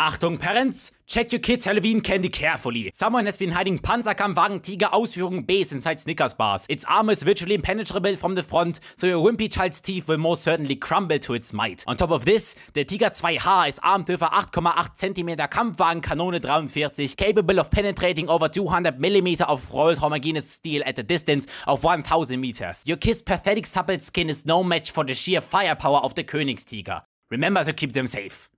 Achtung, Parents! Check your kids' Halloween candy carefully. Someone has been hiding Panzerkampfwagen Tiger, Ausführung Bs inside halt Snickers bars. Its arm is virtually impenetrable from the front, so your wimpy child's teeth will most certainly crumble to its might. On top of this, the Tiger 2H is armed with a 8,8 cm Kampfwagen Kanone 43, capable of penetrating over 200 mm of rolled homogeneous steel at a distance of 1000 meters. Your kid's pathetic supple skin is no match for the sheer firepower of the Königstiger. Remember to keep them safe.